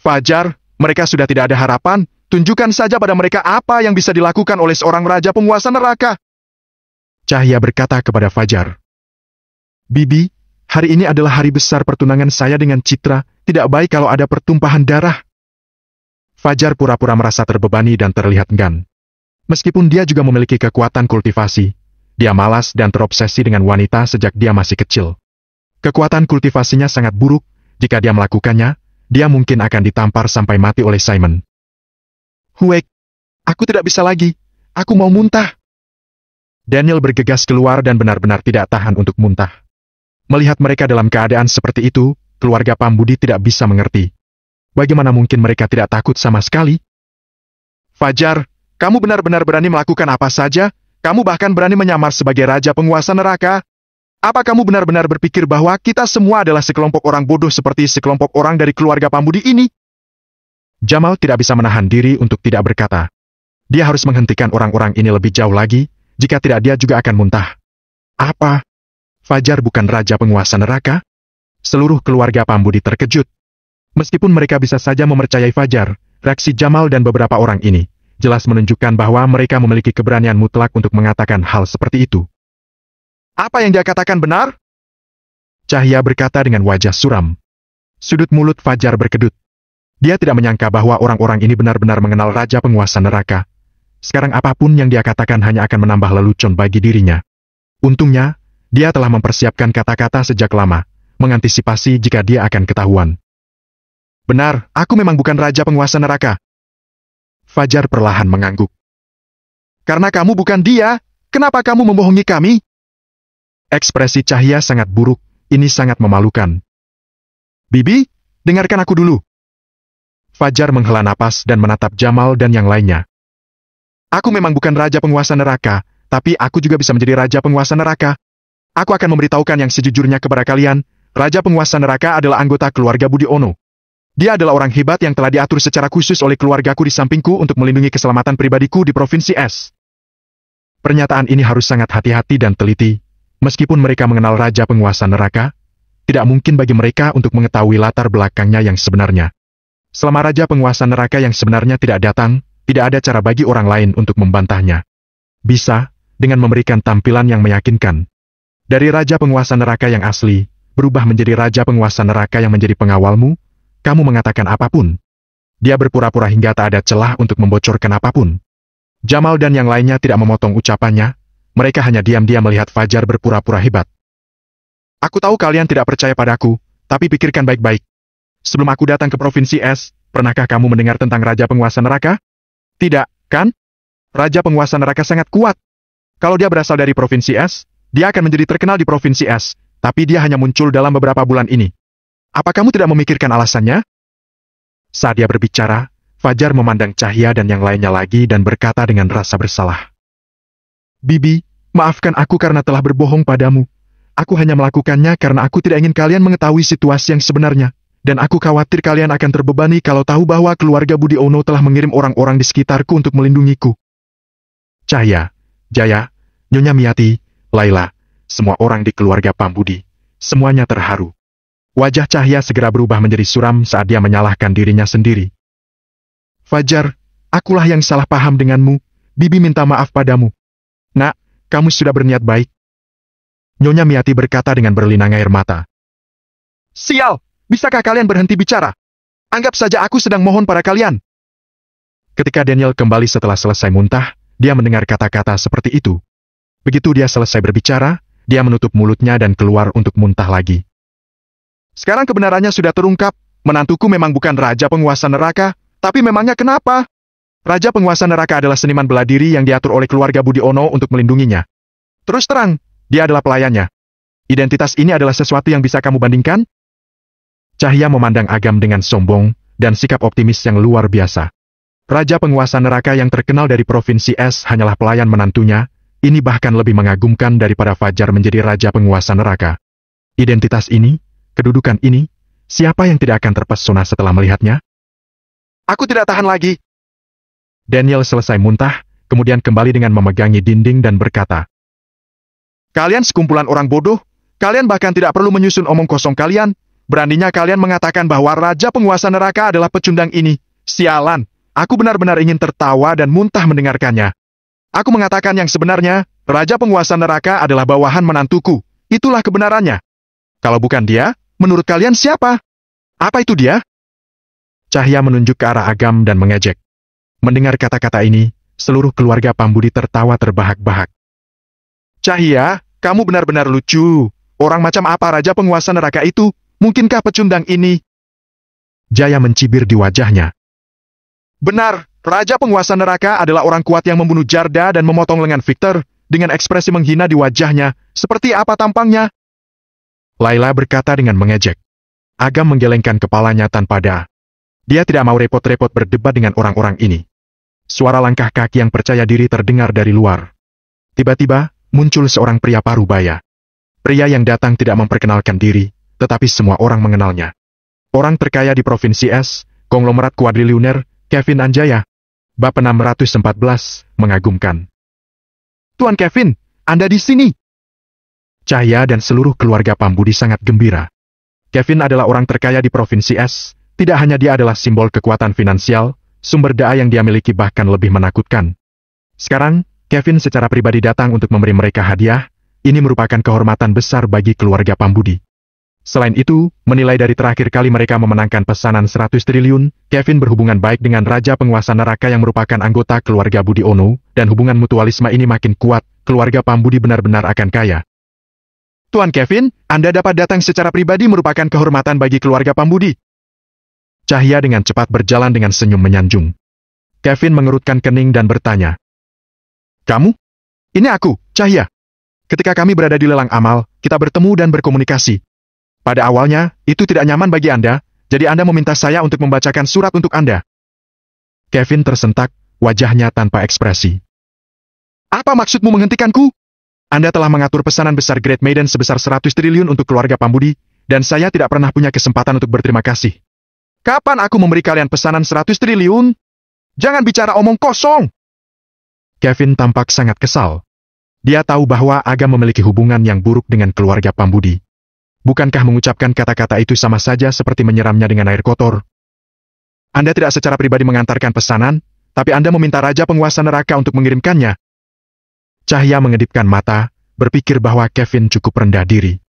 Fajar, mereka sudah tidak ada harapan, Tunjukkan saja pada mereka apa yang bisa dilakukan oleh seorang raja penguasa neraka. Cahya berkata kepada Fajar, Bibi, hari ini adalah hari besar pertunangan saya dengan Citra, tidak baik kalau ada pertumpahan darah. Fajar pura-pura merasa terbebani dan terlihat enggan. Meskipun dia juga memiliki kekuatan kultivasi, dia malas dan terobsesi dengan wanita sejak dia masih kecil. Kekuatan kultivasinya sangat buruk, jika dia melakukannya, dia mungkin akan ditampar sampai mati oleh Simon. Huek, aku tidak bisa lagi. Aku mau muntah. Daniel bergegas keluar dan benar-benar tidak tahan untuk muntah. Melihat mereka dalam keadaan seperti itu, keluarga Pambudi tidak bisa mengerti. Bagaimana mungkin mereka tidak takut sama sekali? Fajar, kamu benar-benar berani melakukan apa saja? Kamu bahkan berani menyamar sebagai raja penguasa neraka? Apa kamu benar-benar berpikir bahwa kita semua adalah sekelompok orang bodoh seperti sekelompok orang dari keluarga Pambudi ini? Jamal tidak bisa menahan diri untuk tidak berkata. Dia harus menghentikan orang-orang ini lebih jauh lagi, jika tidak dia juga akan muntah. Apa? Fajar bukan raja penguasa neraka? Seluruh keluarga Pambudi terkejut. Meskipun mereka bisa saja mempercayai Fajar, reaksi Jamal dan beberapa orang ini, jelas menunjukkan bahwa mereka memiliki keberanian mutlak untuk mengatakan hal seperti itu. Apa yang dia katakan benar? Cahya berkata dengan wajah suram. Sudut mulut Fajar berkedut. Dia tidak menyangka bahwa orang-orang ini benar-benar mengenal Raja Penguasa Neraka. Sekarang apapun yang dia katakan hanya akan menambah lelucon bagi dirinya. Untungnya, dia telah mempersiapkan kata-kata sejak lama, mengantisipasi jika dia akan ketahuan. Benar, aku memang bukan Raja Penguasa Neraka. Fajar perlahan mengangguk. Karena kamu bukan dia, kenapa kamu membohongi kami? Ekspresi cahaya sangat buruk, ini sangat memalukan. Bibi, dengarkan aku dulu. Fajar menghela napas dan menatap Jamal dan yang lainnya. Aku memang bukan raja penguasa neraka, tapi aku juga bisa menjadi raja penguasa neraka. Aku akan memberitahukan yang sejujurnya kepada kalian, raja penguasa neraka adalah anggota keluarga Budi Ono. Dia adalah orang hebat yang telah diatur secara khusus oleh keluargaku di sampingku untuk melindungi keselamatan pribadiku di Provinsi S. Pernyataan ini harus sangat hati-hati dan teliti. Meskipun mereka mengenal raja penguasa neraka, tidak mungkin bagi mereka untuk mengetahui latar belakangnya yang sebenarnya. Selama Raja Penguasa Neraka yang sebenarnya tidak datang, tidak ada cara bagi orang lain untuk membantahnya. Bisa, dengan memberikan tampilan yang meyakinkan. Dari Raja Penguasa Neraka yang asli, berubah menjadi Raja Penguasa Neraka yang menjadi pengawalmu, kamu mengatakan apapun. Dia berpura-pura hingga tak ada celah untuk membocorkan apapun. Jamal dan yang lainnya tidak memotong ucapannya, mereka hanya diam-diam melihat Fajar berpura-pura hebat. Aku tahu kalian tidak percaya padaku, tapi pikirkan baik-baik. Sebelum aku datang ke provinsi S, pernahkah kamu mendengar tentang Raja Penguasa Neraka? Tidak, kan? Raja Penguasa Neraka sangat kuat. Kalau dia berasal dari provinsi S, dia akan menjadi terkenal di provinsi S, tapi dia hanya muncul dalam beberapa bulan ini. Apa kamu tidak memikirkan alasannya? Saat dia berbicara, Fajar memandang Cahya dan yang lainnya lagi dan berkata dengan rasa bersalah. Bibi, maafkan aku karena telah berbohong padamu. Aku hanya melakukannya karena aku tidak ingin kalian mengetahui situasi yang sebenarnya dan aku khawatir kalian akan terbebani kalau tahu bahwa keluarga Budi Ono telah mengirim orang-orang di sekitarku untuk melindungiku. Cahaya, Jaya, Nyonya Miati, Laila, semua orang di keluarga Pambudi, semuanya terharu. Wajah Cahya segera berubah menjadi suram saat dia menyalahkan dirinya sendiri. Fajar, akulah yang salah paham denganmu, Bibi minta maaf padamu. Nak, kamu sudah berniat baik. Nyonya Miati berkata dengan berlinang air mata. Sial, Bisakah kalian berhenti bicara? Anggap saja aku sedang mohon pada kalian. Ketika Daniel kembali setelah selesai muntah, dia mendengar kata-kata seperti itu. Begitu dia selesai berbicara, dia menutup mulutnya dan keluar untuk muntah lagi. Sekarang kebenarannya sudah terungkap, menantuku memang bukan raja penguasa neraka, tapi memangnya kenapa? Raja penguasa neraka adalah seniman bela diri yang diatur oleh keluarga Budi Ono untuk melindunginya. Terus terang, dia adalah pelayannya. Identitas ini adalah sesuatu yang bisa kamu bandingkan, Cahya memandang Agam dengan sombong, dan sikap optimis yang luar biasa. Raja penguasa neraka yang terkenal dari Provinsi S hanyalah pelayan menantunya, ini bahkan lebih mengagumkan daripada Fajar menjadi raja penguasa neraka. Identitas ini, kedudukan ini, siapa yang tidak akan terpesona setelah melihatnya? Aku tidak tahan lagi. Daniel selesai muntah, kemudian kembali dengan memegangi dinding dan berkata, Kalian sekumpulan orang bodoh, kalian bahkan tidak perlu menyusun omong kosong kalian, Beraninya kalian mengatakan bahwa raja penguasa neraka adalah pecundang ini. Sialan, aku benar-benar ingin tertawa dan muntah mendengarkannya. Aku mengatakan yang sebenarnya, raja penguasa neraka adalah bawahan menantuku. Itulah kebenarannya. Kalau bukan dia, menurut kalian siapa? Apa itu dia? Cahya menunjuk ke arah Agam dan mengejek. Mendengar kata-kata ini, seluruh keluarga Pambudi tertawa terbahak-bahak. Cahya, kamu benar-benar lucu. Orang macam apa raja penguasa neraka itu? Mungkinkah pecundang ini? Jaya mencibir di wajahnya. Benar, Raja Penguasa Neraka adalah orang kuat yang membunuh Jarda dan memotong lengan Victor dengan ekspresi menghina di wajahnya, seperti apa tampangnya? Laila berkata dengan mengejek. Agam menggelengkan kepalanya tanpa da. Dia tidak mau repot-repot berdebat dengan orang-orang ini. Suara langkah kaki yang percaya diri terdengar dari luar. Tiba-tiba, muncul seorang pria parubaya. Pria yang datang tidak memperkenalkan diri, tetapi semua orang mengenalnya. Orang terkaya di Provinsi S, konglomerat kuadriliuner, Kevin Anjaya. Bab 614, mengagumkan. Tuan Kevin, Anda di sini. Cahaya dan seluruh keluarga Pambudi sangat gembira. Kevin adalah orang terkaya di Provinsi S, tidak hanya dia adalah simbol kekuatan finansial, sumber daya yang dia miliki bahkan lebih menakutkan. Sekarang, Kevin secara pribadi datang untuk memberi mereka hadiah, ini merupakan kehormatan besar bagi keluarga Pambudi. Selain itu, menilai dari terakhir kali mereka memenangkan pesanan 100 triliun, Kevin berhubungan baik dengan Raja Penguasa Neraka yang merupakan anggota keluarga Budi Ono, dan hubungan mutualisme ini makin kuat, keluarga Pam Budi benar-benar akan kaya. Tuan Kevin, Anda dapat datang secara pribadi merupakan kehormatan bagi keluarga Pam Budi. Cahya dengan cepat berjalan dengan senyum menyanjung. Kevin mengerutkan kening dan bertanya. Kamu? Ini aku, Cahya. Ketika kami berada di lelang amal, kita bertemu dan berkomunikasi. Pada awalnya, itu tidak nyaman bagi Anda, jadi Anda meminta saya untuk membacakan surat untuk Anda. Kevin tersentak, wajahnya tanpa ekspresi. Apa maksudmu menghentikanku? Anda telah mengatur pesanan besar Great Maiden sebesar 100 triliun untuk keluarga Pambudi, dan saya tidak pernah punya kesempatan untuk berterima kasih. Kapan aku memberi kalian pesanan 100 triliun? Jangan bicara omong kosong! Kevin tampak sangat kesal. Dia tahu bahwa Aga memiliki hubungan yang buruk dengan keluarga Pambudi. Bukankah mengucapkan kata-kata itu sama saja seperti menyeramnya dengan air kotor? Anda tidak secara pribadi mengantarkan pesanan, tapi Anda meminta Raja Penguasa Neraka untuk mengirimkannya. Cahya mengedipkan mata, berpikir bahwa Kevin cukup rendah diri.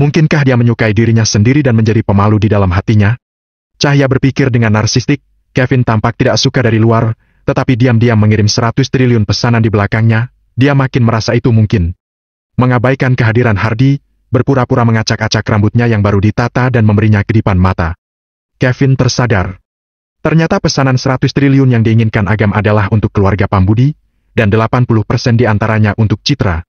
Mungkinkah dia menyukai dirinya sendiri dan menjadi pemalu di dalam hatinya? Cahya berpikir dengan narsistik, Kevin tampak tidak suka dari luar, tetapi diam-diam mengirim 100 triliun pesanan di belakangnya, dia makin merasa itu mungkin. Mengabaikan kehadiran Hardy, berpura-pura mengacak-acak rambutnya yang baru ditata dan memberinya kedipan mata. Kevin tersadar. Ternyata pesanan 100 triliun yang diinginkan Agam adalah untuk keluarga Pambudi, dan 80% diantaranya untuk Citra.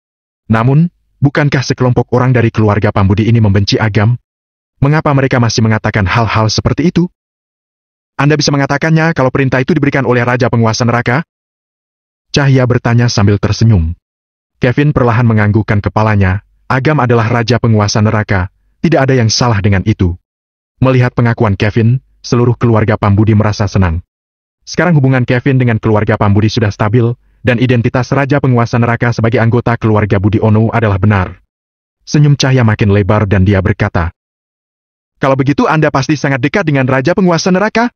Namun, bukankah sekelompok orang dari keluarga Pambudi ini membenci Agam? Mengapa mereka masih mengatakan hal-hal seperti itu? Anda bisa mengatakannya kalau perintah itu diberikan oleh Raja Penguasa Neraka? Cahya bertanya sambil tersenyum. Kevin perlahan menganggukkan kepalanya, Agam adalah raja penguasa neraka, tidak ada yang salah dengan itu. Melihat pengakuan Kevin, seluruh keluarga Pambudi merasa senang. Sekarang hubungan Kevin dengan keluarga Pambudi sudah stabil, dan identitas Raja Penguasa Neraka sebagai anggota keluarga Budi Ono adalah benar. Senyum cahaya makin lebar dan dia berkata, Kalau begitu Anda pasti sangat dekat dengan Raja Penguasa Neraka?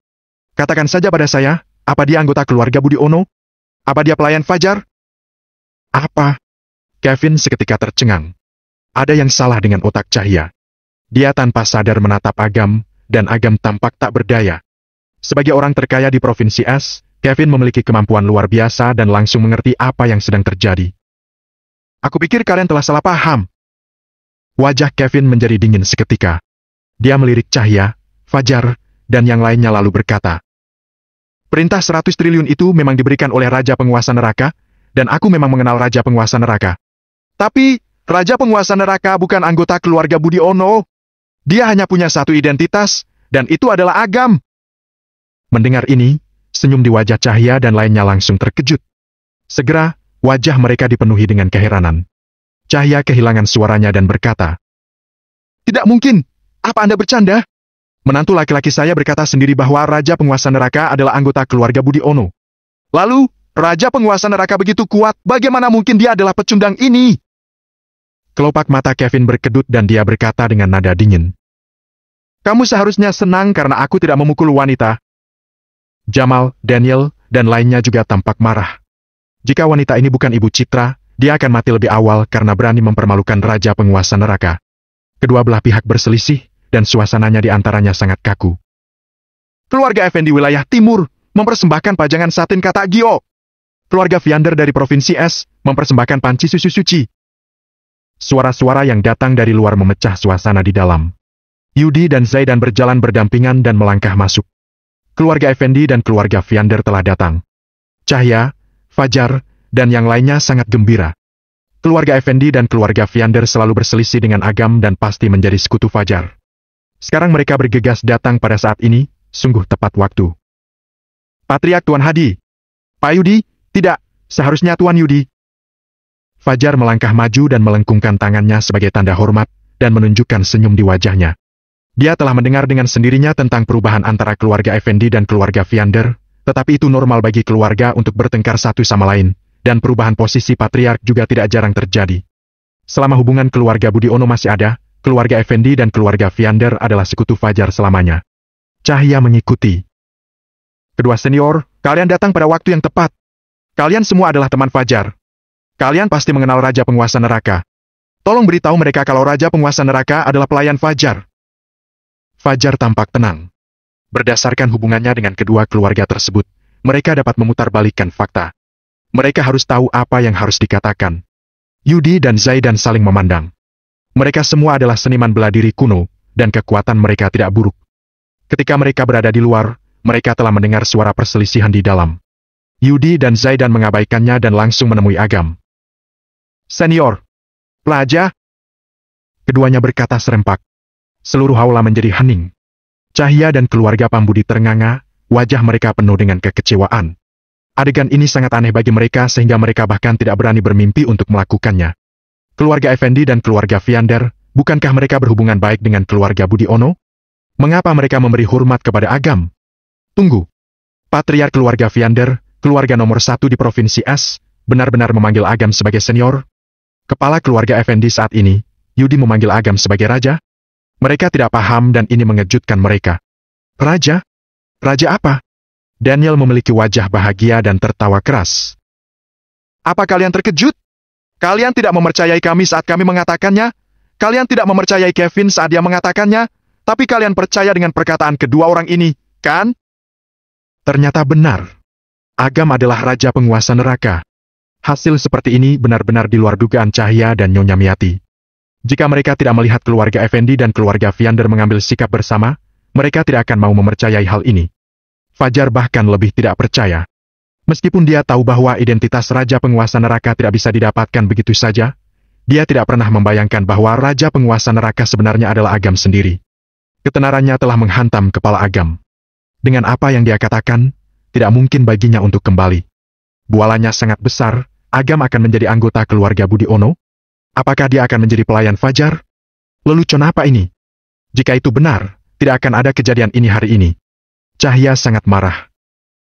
Katakan saja pada saya, apa dia anggota keluarga Budi Ono? Apa dia pelayan Fajar? Apa? Kevin seketika tercengang. Ada yang salah dengan otak Cahya. Dia tanpa sadar menatap Agam, dan Agam tampak tak berdaya. Sebagai orang terkaya di Provinsi S, Kevin memiliki kemampuan luar biasa dan langsung mengerti apa yang sedang terjadi. Aku pikir kalian telah salah paham. Wajah Kevin menjadi dingin seketika. Dia melirik Cahya, Fajar, dan yang lainnya lalu berkata, Perintah 100 triliun itu memang diberikan oleh Raja Penguasa Neraka, dan aku memang mengenal Raja Penguasa Neraka. Tapi, Raja penguasa neraka bukan anggota keluarga Budi Ono. Dia hanya punya satu identitas, dan itu adalah Agam. Mendengar ini, senyum di wajah Cahya dan lainnya langsung terkejut. Segera, wajah mereka dipenuhi dengan keheranan. Cahya kehilangan suaranya dan berkata, Tidak mungkin! Apa Anda bercanda? Menantu laki-laki saya berkata sendiri bahwa Raja Penguasa Neraka adalah anggota keluarga Budi Ono. Lalu, Raja Penguasa Neraka begitu kuat, bagaimana mungkin dia adalah pecundang ini? kelopak mata Kevin berkedut dan dia berkata dengan nada dingin. Kamu seharusnya senang karena aku tidak memukul wanita. Jamal, Daniel, dan lainnya juga tampak marah. Jika wanita ini bukan ibu Citra, dia akan mati lebih awal karena berani mempermalukan raja penguasa neraka. Kedua belah pihak berselisih, dan suasananya di antaranya sangat kaku. Keluarga Effendi wilayah timur mempersembahkan pajangan satin kata Gio. Keluarga Viander dari Provinsi S mempersembahkan panci susu suci. Suara-suara yang datang dari luar memecah suasana di dalam. Yudi dan Zaidan berjalan berdampingan dan melangkah masuk. Keluarga Effendi dan keluarga Fiander telah datang. Cahya, Fajar, dan yang lainnya sangat gembira. Keluarga Effendi dan keluarga Fiander selalu berselisih dengan Agam dan pasti menjadi sekutu Fajar. Sekarang mereka bergegas datang pada saat ini, sungguh tepat waktu. Patriak Tuan Hadi. Pak Yudi, tidak, seharusnya Tuan Yudi. Fajar melangkah maju dan melengkungkan tangannya sebagai tanda hormat, dan menunjukkan senyum di wajahnya. Dia telah mendengar dengan sendirinya tentang perubahan antara keluarga Effendi dan keluarga Viander, tetapi itu normal bagi keluarga untuk bertengkar satu sama lain, dan perubahan posisi patriark juga tidak jarang terjadi. Selama hubungan keluarga Budi Ono masih ada, keluarga Effendi dan keluarga Viander adalah sekutu Fajar selamanya. Cahya mengikuti. Kedua senior, kalian datang pada waktu yang tepat. Kalian semua adalah teman Fajar. Kalian pasti mengenal Raja Penguasa Neraka. Tolong beritahu mereka kalau Raja Penguasa Neraka adalah pelayan Fajar. Fajar tampak tenang. Berdasarkan hubungannya dengan kedua keluarga tersebut, mereka dapat memutarbalikkan fakta. Mereka harus tahu apa yang harus dikatakan. Yudi dan Zaidan saling memandang. Mereka semua adalah seniman bela diri kuno, dan kekuatan mereka tidak buruk. Ketika mereka berada di luar, mereka telah mendengar suara perselisihan di dalam. Yudi dan Zaidan mengabaikannya dan langsung menemui Agam. Senior. pelajar. Keduanya berkata serempak. Seluruh aula menjadi hening. Cahya dan keluarga Pambudi ternganga, wajah mereka penuh dengan kekecewaan. Adegan ini sangat aneh bagi mereka sehingga mereka bahkan tidak berani bermimpi untuk melakukannya. Keluarga Effendi dan keluarga Viander, bukankah mereka berhubungan baik dengan keluarga Budi Ono? Mengapa mereka memberi hormat kepada Agam? Tunggu. Patriar keluarga Viander, keluarga nomor satu di Provinsi S, benar-benar memanggil Agam sebagai senior, Kepala keluarga Effendi saat ini, Yudi memanggil Agam sebagai raja. Mereka tidak paham dan ini mengejutkan mereka. Raja? Raja apa? Daniel memiliki wajah bahagia dan tertawa keras. Apa kalian terkejut? Kalian tidak mempercayai kami saat kami mengatakannya? Kalian tidak mempercayai Kevin saat dia mengatakannya? Tapi kalian percaya dengan perkataan kedua orang ini, kan? Ternyata benar. Agam adalah raja penguasa neraka. Hasil seperti ini benar-benar di luar dugaan Cahya dan Nyonya Miati. Jika mereka tidak melihat keluarga Effendi dan keluarga Viander mengambil sikap bersama, mereka tidak akan mau mempercayai hal ini. Fajar bahkan lebih tidak percaya. Meskipun dia tahu bahwa identitas Raja Penguasa Neraka tidak bisa didapatkan begitu saja, dia tidak pernah membayangkan bahwa Raja Penguasa Neraka sebenarnya adalah Agam sendiri. Ketenarannya telah menghantam kepala Agam. Dengan apa yang dia katakan, tidak mungkin baginya untuk kembali. Bualannya sangat besar, Agam akan menjadi anggota keluarga Budi Ono? Apakah dia akan menjadi pelayan Fajar? Lelucon apa ini? Jika itu benar, tidak akan ada kejadian ini hari ini. Cahya sangat marah.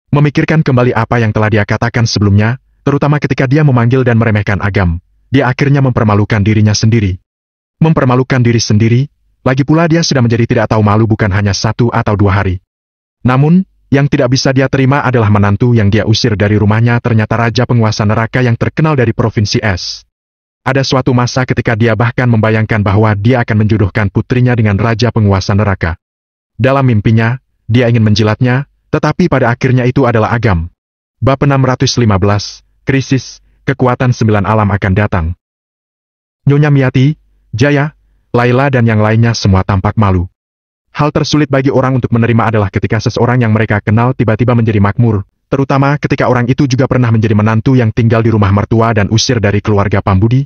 Memikirkan kembali apa yang telah dia katakan sebelumnya, terutama ketika dia memanggil dan meremehkan Agam, dia akhirnya mempermalukan dirinya sendiri. Mempermalukan diri sendiri, lagi pula dia sudah menjadi tidak tahu malu bukan hanya satu atau dua hari. Namun, yang tidak bisa dia terima adalah menantu yang dia usir dari rumahnya ternyata raja penguasa neraka yang terkenal dari provinsi S. Ada suatu masa ketika dia bahkan membayangkan bahwa dia akan menjodohkan putrinya dengan raja penguasa neraka. Dalam mimpinya, dia ingin menjilatnya, tetapi pada akhirnya itu adalah agam. Bab 615, Krisis, Kekuatan Sembilan Alam akan datang. Nyonya Miati, Jaya, Laila dan yang lainnya semua tampak malu. Hal tersulit bagi orang untuk menerima adalah ketika seseorang yang mereka kenal tiba-tiba menjadi makmur, terutama ketika orang itu juga pernah menjadi menantu yang tinggal di rumah mertua dan usir dari keluarga Pambudi,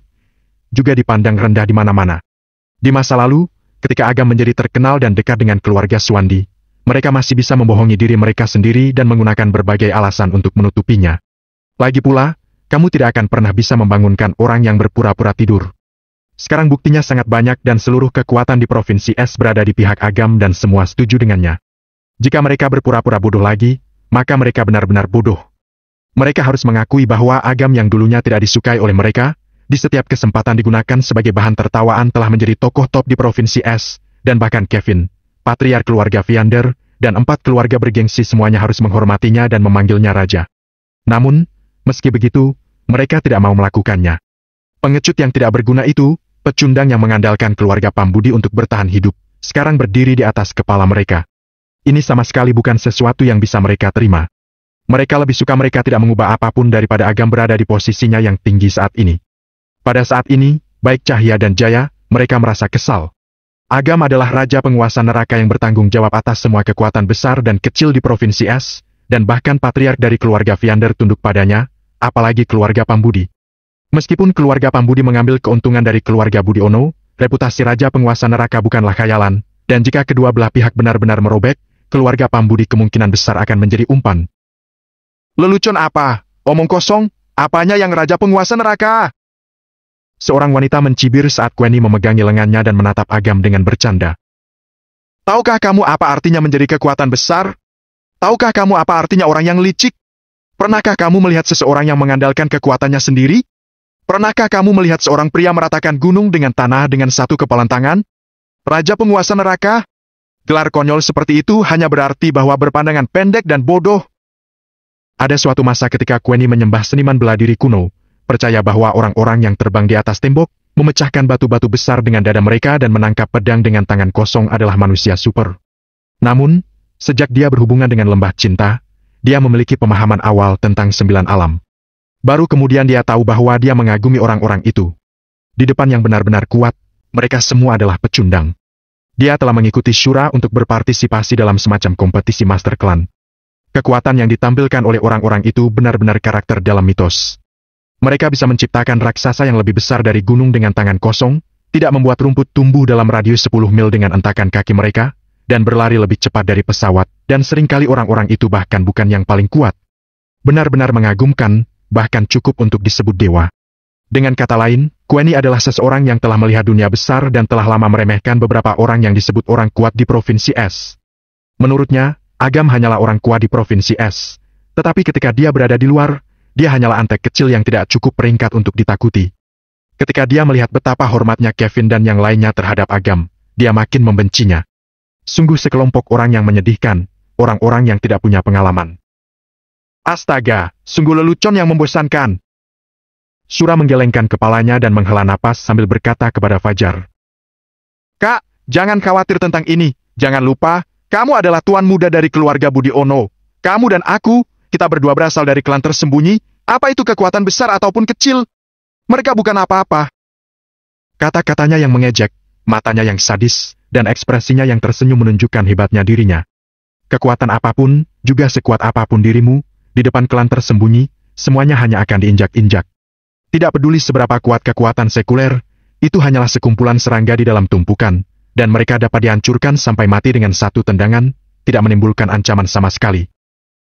juga dipandang rendah di mana-mana. Di masa lalu, ketika Agam menjadi terkenal dan dekat dengan keluarga Suwandi, mereka masih bisa membohongi diri mereka sendiri dan menggunakan berbagai alasan untuk menutupinya. Lagi pula, kamu tidak akan pernah bisa membangunkan orang yang berpura-pura tidur. Sekarang buktinya sangat banyak dan seluruh kekuatan di Provinsi S berada di pihak Agam dan semua setuju dengannya. Jika mereka berpura-pura bodoh lagi, maka mereka benar-benar bodoh. Mereka harus mengakui bahwa Agam yang dulunya tidak disukai oleh mereka, di setiap kesempatan digunakan sebagai bahan tertawaan telah menjadi tokoh top di Provinsi S, dan bahkan Kevin, patriar keluarga Viander, dan empat keluarga bergengsi semuanya harus menghormatinya dan memanggilnya raja. Namun, meski begitu, mereka tidak mau melakukannya. Pengecut yang tidak berguna itu, Pecundang yang mengandalkan keluarga Pambudi untuk bertahan hidup, sekarang berdiri di atas kepala mereka. Ini sama sekali bukan sesuatu yang bisa mereka terima. Mereka lebih suka mereka tidak mengubah apapun daripada Agam berada di posisinya yang tinggi saat ini. Pada saat ini, baik Cahya dan Jaya, mereka merasa kesal. Agam adalah raja penguasa neraka yang bertanggung jawab atas semua kekuatan besar dan kecil di Provinsi S, dan bahkan patriark dari keluarga Viander tunduk padanya, apalagi keluarga Pambudi. Meskipun keluarga Pambudi mengambil keuntungan dari keluarga Budi Ono, reputasi Raja Penguasa Neraka bukanlah khayalan, dan jika kedua belah pihak benar-benar merobek, keluarga Pambudi kemungkinan besar akan menjadi umpan. Lelucon apa? Omong kosong? Apanya yang Raja Penguasa Neraka? Seorang wanita mencibir saat Kweni memegangi lengannya dan menatap Agam dengan bercanda. Tahukah kamu apa artinya menjadi kekuatan besar? Tahukah kamu apa artinya orang yang licik? Pernahkah kamu melihat seseorang yang mengandalkan kekuatannya sendiri? Pernahkah kamu melihat seorang pria meratakan gunung dengan tanah dengan satu kepalan tangan? Raja penguasa neraka? Gelar konyol seperti itu hanya berarti bahwa berpandangan pendek dan bodoh. Ada suatu masa ketika Kueni menyembah seniman beladiri kuno, percaya bahwa orang-orang yang terbang di atas tembok, memecahkan batu-batu besar dengan dada mereka dan menangkap pedang dengan tangan kosong adalah manusia super. Namun, sejak dia berhubungan dengan lembah cinta, dia memiliki pemahaman awal tentang sembilan alam. Baru kemudian dia tahu bahwa dia mengagumi orang-orang itu. Di depan yang benar-benar kuat, mereka semua adalah pecundang. Dia telah mengikuti Shura untuk berpartisipasi dalam semacam kompetisi Master Clan. Kekuatan yang ditampilkan oleh orang-orang itu benar-benar karakter dalam mitos. Mereka bisa menciptakan raksasa yang lebih besar dari gunung dengan tangan kosong, tidak membuat rumput tumbuh dalam radius 10 mil dengan entakan kaki mereka, dan berlari lebih cepat dari pesawat, dan seringkali orang-orang itu bahkan bukan yang paling kuat. Benar-benar mengagumkan, bahkan cukup untuk disebut dewa. Dengan kata lain, Kueni adalah seseorang yang telah melihat dunia besar dan telah lama meremehkan beberapa orang yang disebut orang kuat di Provinsi S. Menurutnya, Agam hanyalah orang kuat di Provinsi S. Tetapi ketika dia berada di luar, dia hanyalah antek kecil yang tidak cukup peringkat untuk ditakuti. Ketika dia melihat betapa hormatnya Kevin dan yang lainnya terhadap Agam, dia makin membencinya. Sungguh sekelompok orang yang menyedihkan, orang-orang yang tidak punya pengalaman. Astaga, sungguh lelucon yang membosankan. Sura menggelengkan kepalanya dan menghela napas sambil berkata kepada Fajar. Kak, jangan khawatir tentang ini. Jangan lupa, kamu adalah tuan muda dari keluarga Budi Ono. Kamu dan aku, kita berdua berasal dari klan tersembunyi, apa itu kekuatan besar ataupun kecil? Mereka bukan apa-apa. Kata-katanya yang mengejek, matanya yang sadis, dan ekspresinya yang tersenyum menunjukkan hebatnya dirinya. Kekuatan apapun, juga sekuat apapun dirimu, di depan klan tersembunyi, semuanya hanya akan diinjak-injak. Tidak peduli seberapa kuat kekuatan sekuler, itu hanyalah sekumpulan serangga di dalam tumpukan, dan mereka dapat dihancurkan sampai mati dengan satu tendangan, tidak menimbulkan ancaman sama sekali.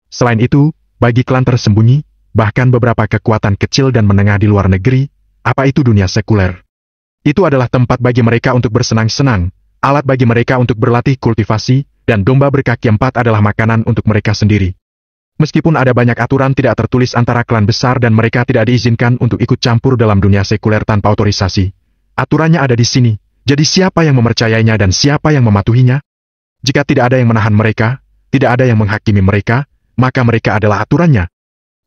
Selain itu, bagi klan tersembunyi, bahkan beberapa kekuatan kecil dan menengah di luar negeri, apa itu dunia sekuler? Itu adalah tempat bagi mereka untuk bersenang-senang, alat bagi mereka untuk berlatih kultivasi, dan domba berkaki empat adalah makanan untuk mereka sendiri. Meskipun ada banyak aturan tidak tertulis antara klan besar dan mereka tidak diizinkan untuk ikut campur dalam dunia sekuler tanpa otorisasi, aturannya ada di sini, jadi siapa yang mempercayainya dan siapa yang mematuhinya? Jika tidak ada yang menahan mereka, tidak ada yang menghakimi mereka, maka mereka adalah aturannya.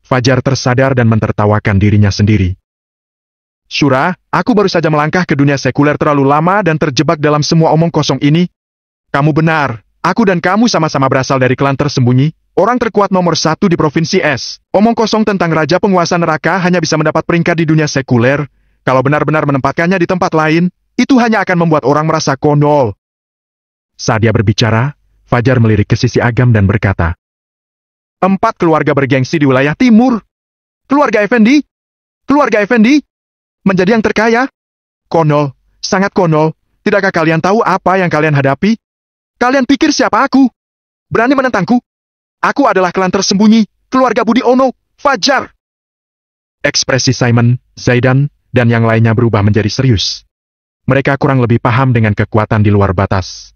Fajar tersadar dan mentertawakan dirinya sendiri. Syura, aku baru saja melangkah ke dunia sekuler terlalu lama dan terjebak dalam semua omong kosong ini. Kamu benar, aku dan kamu sama-sama berasal dari klan tersembunyi, Orang terkuat nomor satu di provinsi S. Omong kosong tentang raja penguasa neraka hanya bisa mendapat peringkat di dunia sekuler. Kalau benar-benar menempatkannya di tempat lain, itu hanya akan membuat orang merasa konyol. Saat dia berbicara, Fajar melirik ke sisi Agam dan berkata, Empat keluarga bergengsi di wilayah timur. Keluarga Effendi. Keluarga Effendi. Menjadi yang terkaya. Konyol. Sangat konyol. Tidakkah kalian tahu apa yang kalian hadapi? Kalian pikir siapa aku? Berani menentangku? Aku adalah klan tersembunyi, keluarga Budi Ono, Fajar. Ekspresi Simon, Zaidan, dan yang lainnya berubah menjadi serius. Mereka kurang lebih paham dengan kekuatan di luar batas.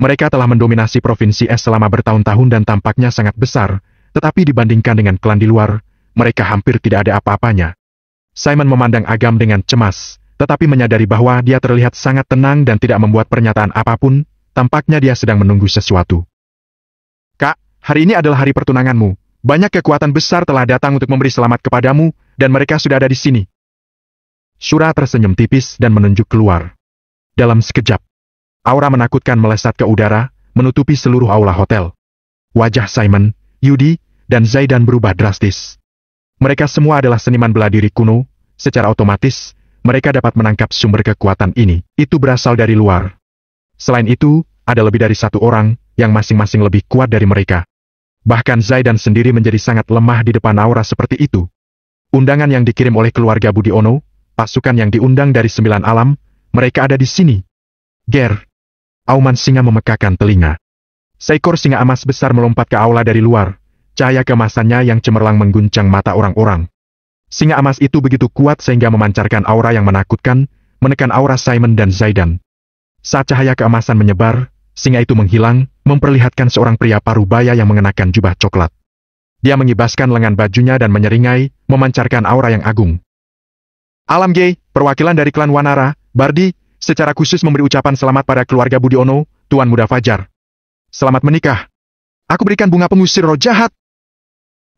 Mereka telah mendominasi provinsi S selama bertahun-tahun dan tampaknya sangat besar, tetapi dibandingkan dengan klan di luar, mereka hampir tidak ada apa-apanya. Simon memandang Agam dengan cemas, tetapi menyadari bahwa dia terlihat sangat tenang dan tidak membuat pernyataan apapun, tampaknya dia sedang menunggu sesuatu. Kak, hari ini adalah hari pertunanganmu. Banyak kekuatan besar telah datang untuk memberi selamat kepadamu, dan mereka sudah ada di sini. Shura tersenyum tipis dan menunjuk keluar. Dalam sekejap, aura menakutkan melesat ke udara, menutupi seluruh aula hotel. Wajah Simon, Yudi, dan Zaidan berubah drastis. Mereka semua adalah seniman bela diri kuno, secara otomatis, mereka dapat menangkap sumber kekuatan ini. Itu berasal dari luar. Selain itu, ada lebih dari satu orang, yang masing-masing lebih kuat dari mereka. Bahkan Zaidan sendiri menjadi sangat lemah di depan aura seperti itu. Undangan yang dikirim oleh keluarga Budi Ono, pasukan yang diundang dari sembilan alam, mereka ada di sini. Ger. Auman singa memekakan telinga. Seekor singa emas besar melompat ke aula dari luar. Cahaya kemasannya yang cemerlang mengguncang mata orang-orang. Singa emas itu begitu kuat sehingga memancarkan aura yang menakutkan, menekan aura Simon dan Zaidan. Saat cahaya keemasan menyebar, singa itu menghilang, memperlihatkan seorang pria parubaya yang mengenakan jubah coklat. Dia mengibaskan lengan bajunya dan menyeringai, memancarkan aura yang agung. Alam Gay, perwakilan dari klan Wanara, Bardi, secara khusus memberi ucapan selamat pada keluarga Budi Ono, Tuan Muda Fajar. Selamat menikah. Aku berikan bunga pengusir roh jahat.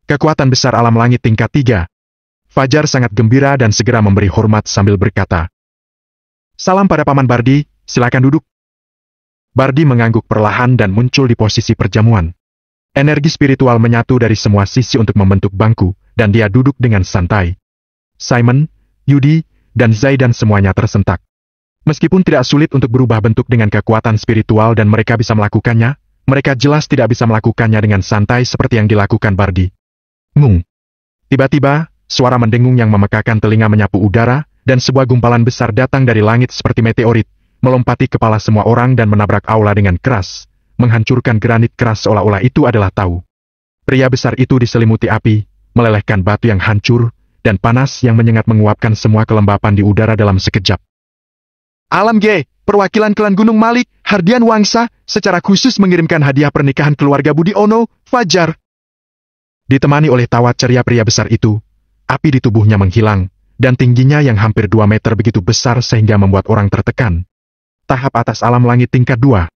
Kekuatan besar alam langit tingkat 3. Fajar sangat gembira dan segera memberi hormat sambil berkata, Salam pada Paman Bardi, silakan duduk. Bardi mengangguk perlahan dan muncul di posisi perjamuan. Energi spiritual menyatu dari semua sisi untuk membentuk bangku, dan dia duduk dengan santai. Simon, Yudi, dan Zaidan semuanya tersentak. Meskipun tidak sulit untuk berubah bentuk dengan kekuatan spiritual dan mereka bisa melakukannya, mereka jelas tidak bisa melakukannya dengan santai seperti yang dilakukan Bardi. Ngung. Tiba-tiba, suara mendengung yang memekakan telinga menyapu udara, dan sebuah gumpalan besar datang dari langit seperti meteorit, melompati kepala semua orang dan menabrak aula dengan keras, menghancurkan granit keras seolah-olah itu adalah tahu. Pria besar itu diselimuti api, melelehkan batu yang hancur, dan panas yang menyengat menguapkan semua kelembapan di udara dalam sekejap. Alam G, perwakilan klan Gunung Malik, Hardian Wangsa, secara khusus mengirimkan hadiah pernikahan keluarga Budi Ono, Fajar. Ditemani oleh tawa ceria pria besar itu, api di tubuhnya menghilang, dan tingginya yang hampir 2 meter begitu besar sehingga membuat orang tertekan tahap atas alam langit tingkat 2.